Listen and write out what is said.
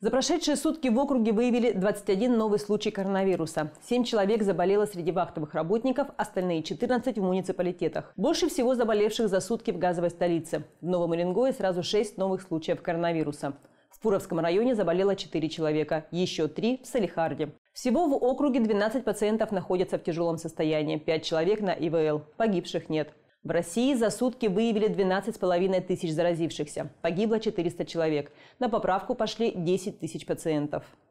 За прошедшие сутки в округе выявили 21 новый случай коронавируса. 7 человек заболело среди вахтовых работников, остальные 14 в муниципалитетах. Больше всего заболевших за сутки в газовой столице. В Новом Уренгое сразу 6 новых случаев коронавируса. В Пуровском районе заболело 4 человека, еще 3 в Салихарде. Всего в округе 12 пациентов находятся в тяжелом состоянии, 5 человек на ИВЛ, погибших нет. В России за сутки выявили с половиной тысяч заразившихся. Погибло 400 человек. На поправку пошли 10 тысяч пациентов.